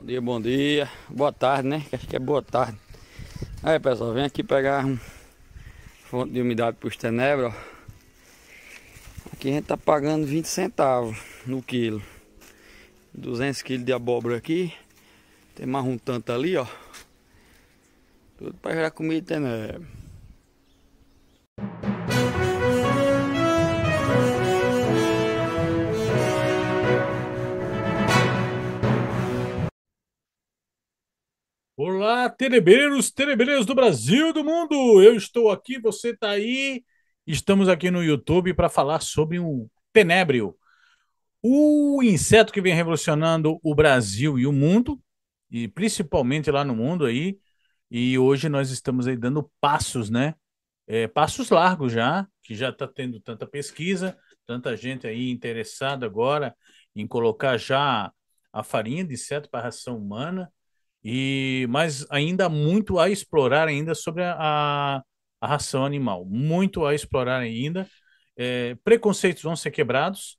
Bom dia, bom dia. Boa tarde, né? Acho que é boa tarde. Aí, pessoal, vem aqui pegar um fonte de umidade para os tenebros. Aqui a gente tá pagando 20 centavos no quilo. 200 quilos de abóbora aqui. Tem mais um tanto ali, ó. Tudo para gerar comida tenebro. telebeiros terebeiros, terebeiros do Brasil, do mundo! Eu estou aqui, você está aí. Estamos aqui no YouTube para falar sobre um tenebrio, o inseto que vem revolucionando o Brasil e o mundo, e principalmente lá no mundo aí. E hoje nós estamos aí dando passos, né? É, passos largos já, que já está tendo tanta pesquisa, tanta gente aí interessada agora em colocar já a farinha de inseto para a ração humana e mas ainda muito a explorar ainda sobre a, a ração animal, muito a explorar ainda. É, preconceitos vão ser quebrados,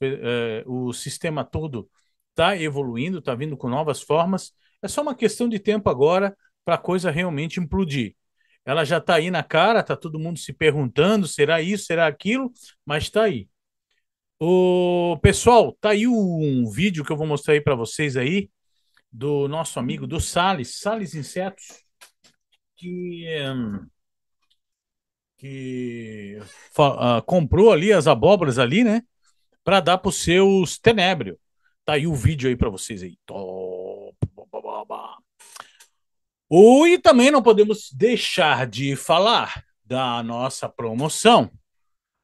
é, o sistema todo está evoluindo, está vindo com novas formas. É só uma questão de tempo agora para a coisa realmente implodir. Ela já está aí na cara, está todo mundo se perguntando: será isso, será aquilo, mas está aí. O pessoal, tá aí um vídeo que eu vou mostrar aí para vocês aí do nosso amigo do Sales, Sales Insetos, que, hum, que uh, comprou ali as abóboras ali, né? Para dar para os seus tenebrio. Tá aí o vídeo aí para vocês aí. Oh, e também não podemos deixar de falar da nossa promoção,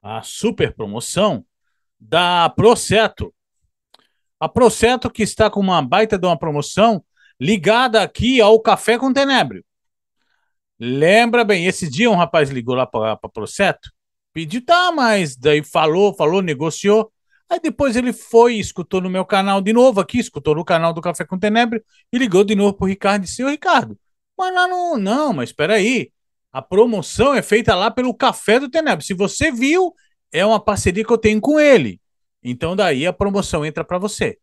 a super promoção da Proceto. A Proceto, que está com uma baita de uma promoção ligada aqui ao Café com Tenebre. Lembra bem, esse dia um rapaz ligou lá para Proceto, pediu, tá, mas daí falou, falou, negociou. Aí depois ele foi, escutou no meu canal de novo aqui, escutou no canal do Café com Tenebre e ligou de novo pro Ricardo e disse, ô Ricardo, mas lá não, não, mas espera aí, a promoção é feita lá pelo Café do Tenebre. Se você viu, é uma parceria que eu tenho com ele. Então daí a promoção entra para você.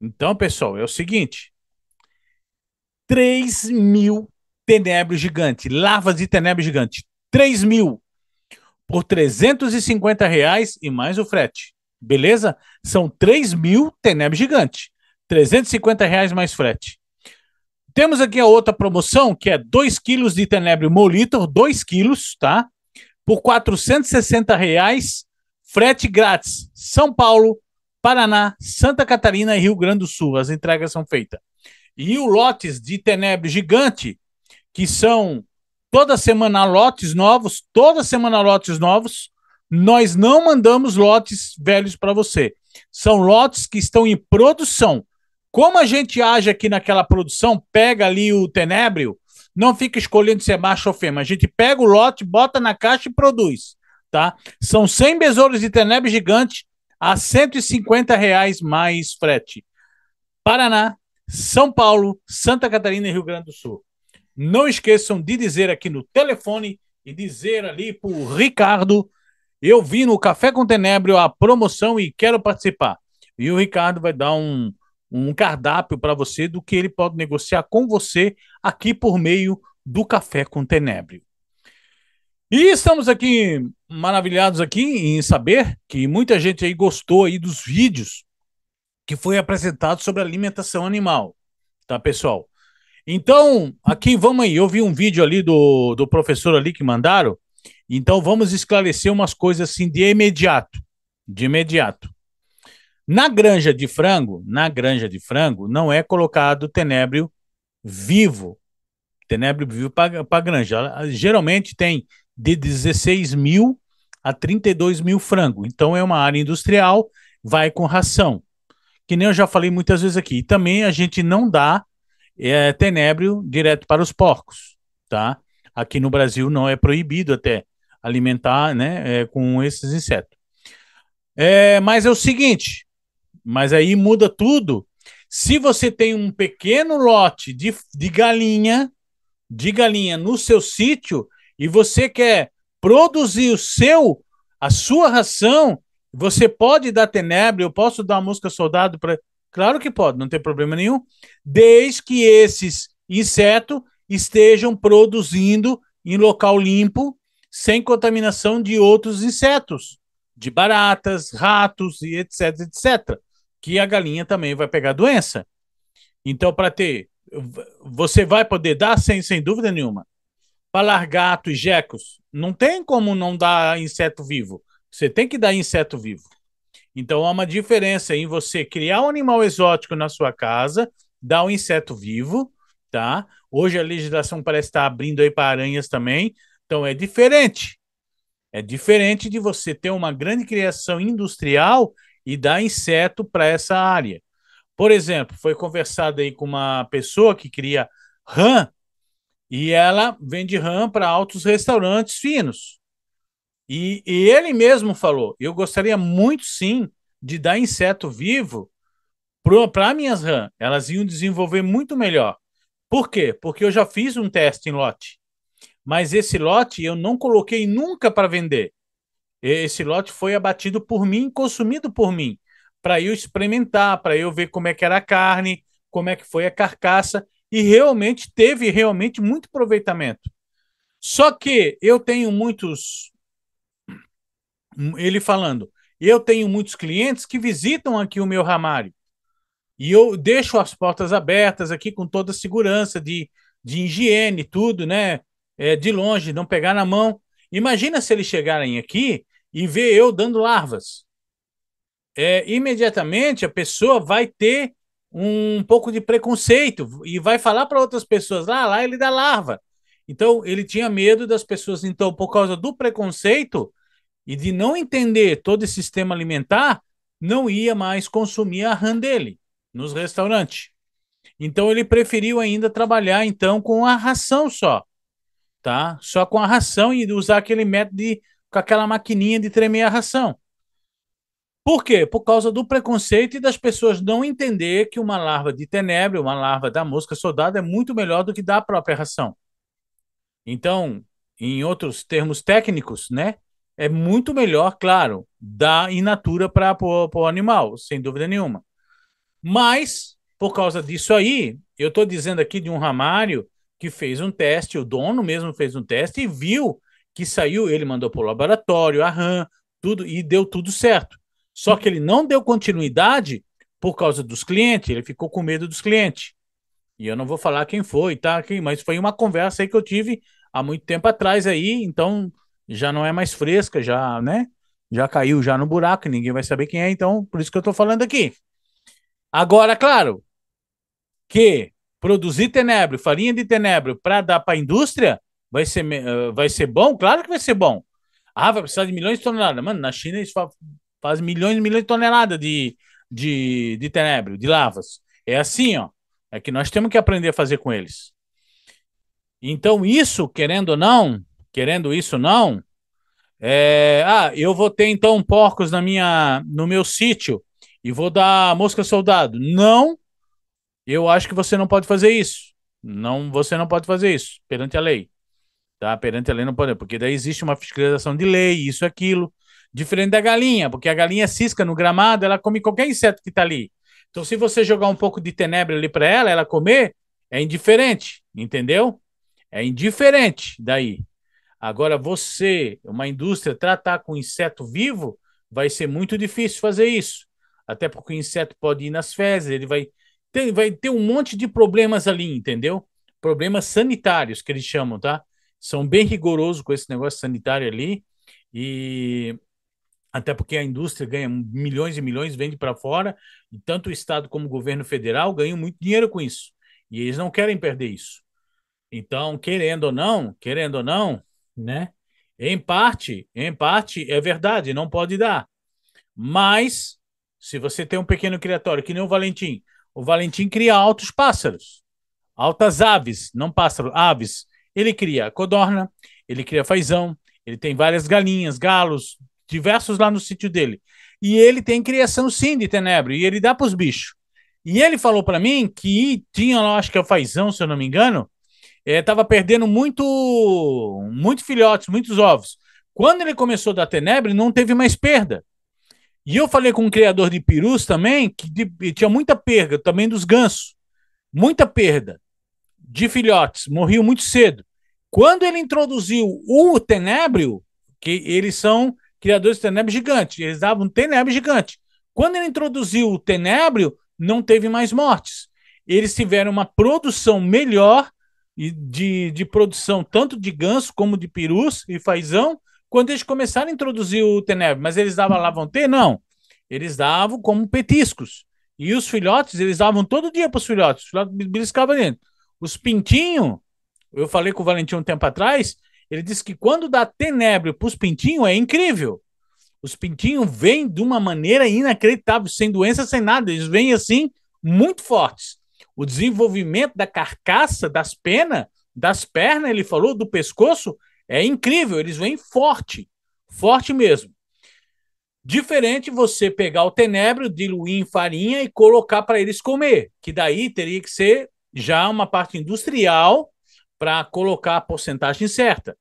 Então, pessoal, é o seguinte: 3 mil tenebros gigantes, lavas de tenebros gigante, 3 mil por 350 reais e mais o frete. Beleza? São 3 mil tenebros gigante, 350 reais mais frete. Temos aqui a outra promoção, que é 2 quilos de tenebro molitor, 2 quilos, tá? Por 460 reais Frete grátis. São Paulo, Paraná, Santa Catarina e Rio Grande do Sul. As entregas são feitas. E o lotes de Tenebre Gigante, que são toda semana lotes novos, toda semana lotes novos. Nós não mandamos lotes velhos para você. São lotes que estão em produção. Como a gente age aqui naquela produção, pega ali o tenébrio, não fica escolhendo se é macho ou fêmea. A gente pega o lote, bota na caixa e produz tá? São 100 besouros de Teneb gigante a 150 reais mais frete. Paraná, São Paulo, Santa Catarina e Rio Grande do Sul. Não esqueçam de dizer aqui no telefone e dizer ali pro Ricardo, eu vi no Café com Tenebrio a promoção e quero participar. E o Ricardo vai dar um, um cardápio para você do que ele pode negociar com você aqui por meio do Café com Tenebrio. E estamos aqui maravilhados aqui em saber que muita gente aí gostou aí dos vídeos que foi apresentado sobre alimentação animal, tá pessoal? Então, aqui vamos aí, eu vi um vídeo ali do, do professor ali que mandaram, então vamos esclarecer umas coisas assim de imediato, de imediato. Na granja de frango, na granja de frango não é colocado tenébrio vivo, tenébrio vivo para a granja. Geralmente tem de 16 mil a 32 mil frango. Então é uma área industrial, vai com ração. Que nem eu já falei muitas vezes aqui. E também a gente não dá é, tenébrio direto para os porcos, tá? Aqui no Brasil não é proibido até alimentar, né, é, com esses insetos. É, mas é o seguinte, mas aí muda tudo. Se você tem um pequeno lote de, de galinha, de galinha no seu sítio, e você quer produzir o seu, a sua ração, você pode dar Tenebre, eu posso dar uma música soldado para. Claro que pode, não tem problema nenhum, desde que esses insetos estejam produzindo em local limpo, sem contaminação de outros insetos, de baratas, ratos e etc, etc, que a galinha também vai pegar doença. Então, para ter, você vai poder dar sem, sem dúvida nenhuma falar gatos, e jecos, não tem como não dar inseto vivo. Você tem que dar inseto vivo. Então há uma diferença em você criar um animal exótico na sua casa, dar um inseto vivo, tá? Hoje a legislação parece estar abrindo aí para aranhas também, então é diferente. É diferente de você ter uma grande criação industrial e dar inseto para essa área. Por exemplo, foi conversado aí com uma pessoa que cria rã e ela vende RAM para altos restaurantes finos. E, e, ele mesmo falou: eu gostaria muito sim de dar inseto vivo para minhas RAM. Elas iam desenvolver muito melhor. Por quê? Porque eu já fiz um teste em lote. Mas esse lote eu não coloquei nunca para vender. Esse lote foi abatido por mim, consumido por mim, para eu experimentar, para eu ver como é que era a carne, como é que foi a carcaça e realmente teve realmente muito aproveitamento. Só que eu tenho muitos ele falando, eu tenho muitos clientes que visitam aqui o meu ramário. E eu deixo as portas abertas aqui com toda a segurança de, de higiene, tudo, né? É, de longe, não pegar na mão. Imagina se eles chegarem aqui e ver eu dando larvas. É, imediatamente a pessoa vai ter um pouco de preconceito e vai falar para outras pessoas lá, ah, lá ele dá larva. Então ele tinha medo das pessoas, então por causa do preconceito e de não entender todo esse sistema alimentar, não ia mais consumir a rã dele nos restaurantes. Então ele preferiu ainda trabalhar então com a ração só, tá? Só com a ração e usar aquele método de com aquela maquininha de tremer a ração. Por quê? Por causa do preconceito e das pessoas não entender que uma larva de tenebra, uma larva da mosca soldada é muito melhor do que da própria ração. Então, em outros termos técnicos, né? É muito melhor, claro, dar in natura para o animal, sem dúvida nenhuma. Mas, por causa disso aí, eu estou dizendo aqui de um ramário que fez um teste, o dono mesmo fez um teste e viu que saiu, ele mandou para o laboratório, a RAM, tudo, e deu tudo certo. Só que ele não deu continuidade por causa dos clientes, ele ficou com medo dos clientes. E eu não vou falar quem foi, tá? Quem, mas foi uma conversa aí que eu tive há muito tempo atrás aí, então já não é mais fresca, já, né? Já caiu já no buraco, ninguém vai saber quem é, então por isso que eu tô falando aqui. Agora, claro, que produzir tenebro, farinha de tenebro para dar para a indústria, vai ser, eh, vai ser bom? Claro que vai ser bom. Ah, vai precisar de milhões de toneladas. Mano, na China eles Faz milhões e milhões de toneladas de, de, de tenebro, de lavas. É assim, ó. É que nós temos que aprender a fazer com eles. Então, isso, querendo ou não, querendo isso não, é, ah, eu vou ter então porcos na minha, no meu sítio e vou dar mosca soldado. Não, eu acho que você não pode fazer isso. Não, você não pode fazer isso perante a lei, tá? Perante a lei não pode, porque daí existe uma fiscalização de lei, isso, aquilo. Diferente da galinha, porque a galinha é cisca no gramado, ela come qualquer inseto que está ali. Então, se você jogar um pouco de tenebra ali para ela, ela comer, é indiferente, entendeu? É indiferente daí. Agora, você, uma indústria, tratar com inseto vivo, vai ser muito difícil fazer isso. Até porque o inseto pode ir nas fezes, ele vai ter, vai ter um monte de problemas ali, entendeu? Problemas sanitários, que eles chamam, tá? São bem rigorosos com esse negócio sanitário ali. E até porque a indústria ganha milhões e milhões, vende para fora, e tanto o Estado como o governo federal ganham muito dinheiro com isso. E eles não querem perder isso. Então, querendo ou não, querendo ou não, né? Em parte, em parte é verdade, não pode dar. Mas se você tem um pequeno criatório, que nem o Valentim, o Valentim cria altos pássaros, altas aves, não pássaros, aves. Ele cria codorna, ele cria fazão, ele tem várias galinhas, galos, diversos lá no sítio dele. E ele tem criação sim de tenebre, e ele dá para os bichos. E ele falou para mim que tinha, acho que é o fazão, se eu não me engano, estava é, perdendo muito, muito filhotes, muitos ovos. Quando ele começou a dar tenebre, não teve mais perda. E eu falei com um criador de perus também, que de, tinha muita perda, também dos gansos. Muita perda de filhotes, morriam muito cedo. Quando ele introduziu o tenébrio, que eles são criadores de Tenebro gigante. Eles davam um gigante. Quando ele introduziu o tenebrio, não teve mais mortes. Eles tiveram uma produção melhor de, de produção tanto de ganso como de perus e fazão quando eles começaram a introduzir o Tenebro. Mas eles davam lá Não. Eles davam como petiscos. E os filhotes, eles davam todo dia para os filhotes. Os filhotes beliscavam dentro. Os pintinhos, eu falei com o Valentim um tempo atrás, ele diz que quando dá tenebre para os pintinhos é incrível. Os pintinhos vêm de uma maneira inacreditável, sem doença, sem nada. Eles vêm assim, muito fortes. O desenvolvimento da carcaça, das penas, das pernas, ele falou, do pescoço, é incrível. Eles vêm forte, forte mesmo. Diferente você pegar o tenebro, diluir em farinha e colocar para eles comer, que daí teria que ser já uma parte industrial para colocar a porcentagem certa.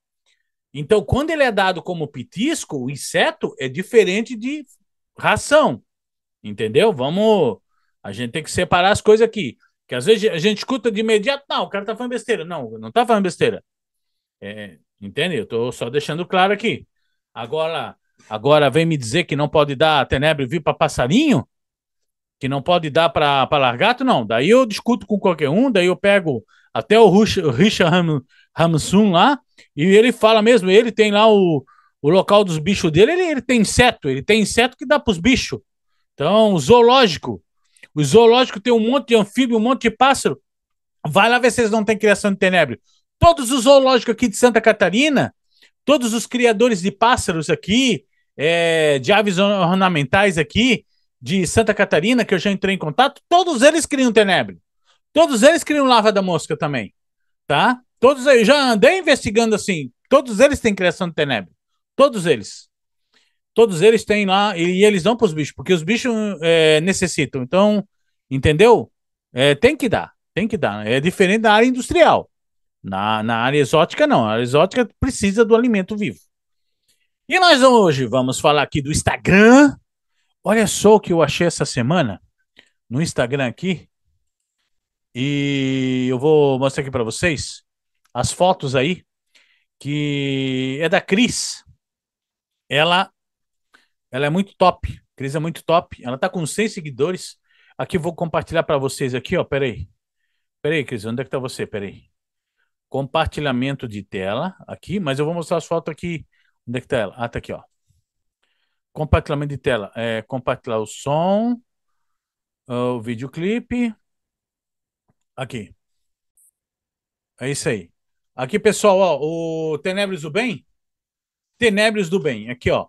Então, quando ele é dado como petisco, o inseto é diferente de ração. Entendeu? Vamos. A gente tem que separar as coisas aqui. Que às vezes a gente escuta de imediato, não, o cara tá falando besteira. Não, não tá falando besteira. É, entende? Eu tô só deixando claro aqui. Agora, agora vem me dizer que não pode dar tenebre vir para passarinho? que não pode dar para largato, não. Daí eu discuto com qualquer um, daí eu pego até o Richard Ham, Hamsun lá, e ele fala mesmo, ele tem lá o, o local dos bichos dele, ele, ele tem inseto, ele tem inseto que dá para os bichos. Então, zoológico. O zoológico tem um monte de anfíbio, um monte de pássaro. Vai lá ver se eles não têm criação de tenebro. Todos os zoológicos aqui de Santa Catarina, todos os criadores de pássaros aqui, é, de aves ornamentais aqui, de Santa Catarina, que eu já entrei em contato, todos eles criam Tenebre. Todos eles criam Lava da Mosca também. Tá? Todos eu já andei investigando assim. Todos eles têm criação de Tenebre. Todos eles. Todos eles têm lá, e, e eles dão para os bichos, porque os bichos é, necessitam. Então, entendeu? É, tem que dar, tem que dar. É diferente da área industrial. Na, na área exótica, não. A área exótica precisa do alimento vivo. E nós hoje vamos falar aqui do Instagram, Olha só o que eu achei essa semana no Instagram aqui. E eu vou mostrar aqui para vocês as fotos aí, que é da Cris. Ela, ela é muito top. Cris é muito top. Ela tá com 100 seguidores. Aqui eu vou compartilhar para vocês aqui, ó. Peraí. Peraí, Cris, onde é que tá você? Peraí. Compartilhamento de tela aqui, mas eu vou mostrar as fotos aqui. Onde é que tá ela? Ah, tá aqui, ó. Compartilhamento de tela. É, compartilhar o som, ah, o videoclipe. Aqui. É isso aí. Aqui, pessoal, ó, o Tenebres do Bem. Tenebres do Bem. Aqui, ó.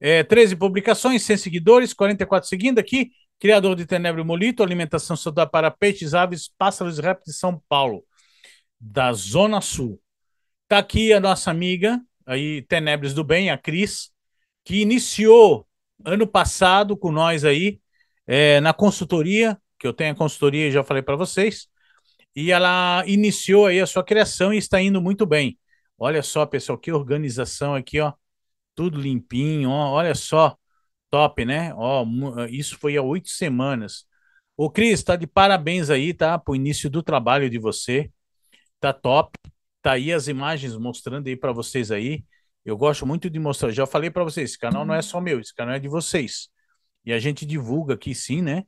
É, 13 publicações, 100 seguidores, 44 seguindo aqui. Criador de Tenebro Molito, alimentação saudável para peixes, aves, pássaros e répteis de São Paulo, da Zona Sul. Tá aqui a nossa amiga, aí Tenebres do Bem, a Cris que iniciou ano passado com nós aí é, na consultoria, que eu tenho a consultoria, já falei para vocês, e ela iniciou aí a sua criação e está indo muito bem. Olha só, pessoal, que organização aqui, ó, tudo limpinho, ó, olha só, top, né? Ó, isso foi há oito semanas. o Cris, tá de parabéns aí, tá? Pro início do trabalho de você. Tá top. Tá aí as imagens mostrando aí para vocês aí. Eu gosto muito de mostrar. Já falei para vocês, esse canal não é só meu, esse canal é de vocês. E a gente divulga aqui sim, né?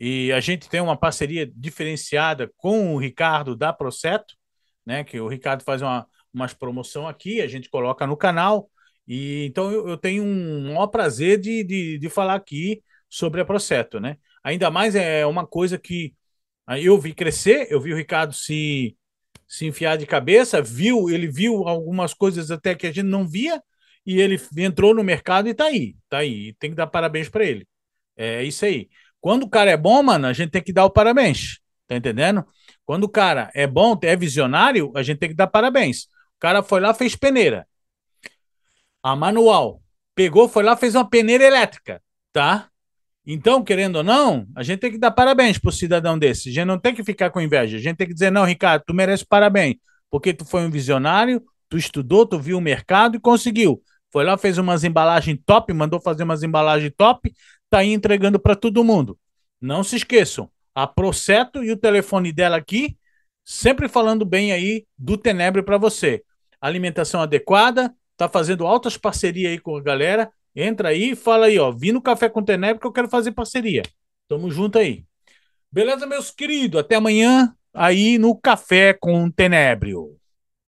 E a gente tem uma parceria diferenciada com o Ricardo da Proceto, né? Que o Ricardo faz uma, umas promoção aqui, a gente coloca no canal. E então eu, eu tenho um maior prazer de, de, de falar aqui sobre a Proceto, né? Ainda mais é uma coisa que eu vi crescer, eu vi o Ricardo se se enfiar de cabeça, viu, ele viu algumas coisas até que a gente não via e ele entrou no mercado e tá aí, tá aí. Tem que dar parabéns para ele. É isso aí. Quando o cara é bom, mano, a gente tem que dar o parabéns. Tá entendendo? Quando o cara é bom, é visionário, a gente tem que dar parabéns. O cara foi lá, fez peneira. A manual. Pegou, foi lá, fez uma peneira elétrica, tá? Então, querendo ou não, a gente tem que dar parabéns para o cidadão desse. A gente não tem que ficar com inveja. A gente tem que dizer, não, Ricardo, tu merece parabéns, porque tu foi um visionário, tu estudou, tu viu o mercado e conseguiu. Foi lá, fez umas embalagens top, mandou fazer umas embalagens top, tá aí entregando para todo mundo. Não se esqueçam, a Proceto e o telefone dela aqui, sempre falando bem aí do Tenebre para você. Alimentação adequada, tá fazendo altas parcerias aí com a galera, Entra aí e fala aí, ó. Vim no Café com Teneb que eu quero fazer parceria. Tamo junto aí. Beleza, meus queridos? Até amanhã aí no Café com Tenebrio.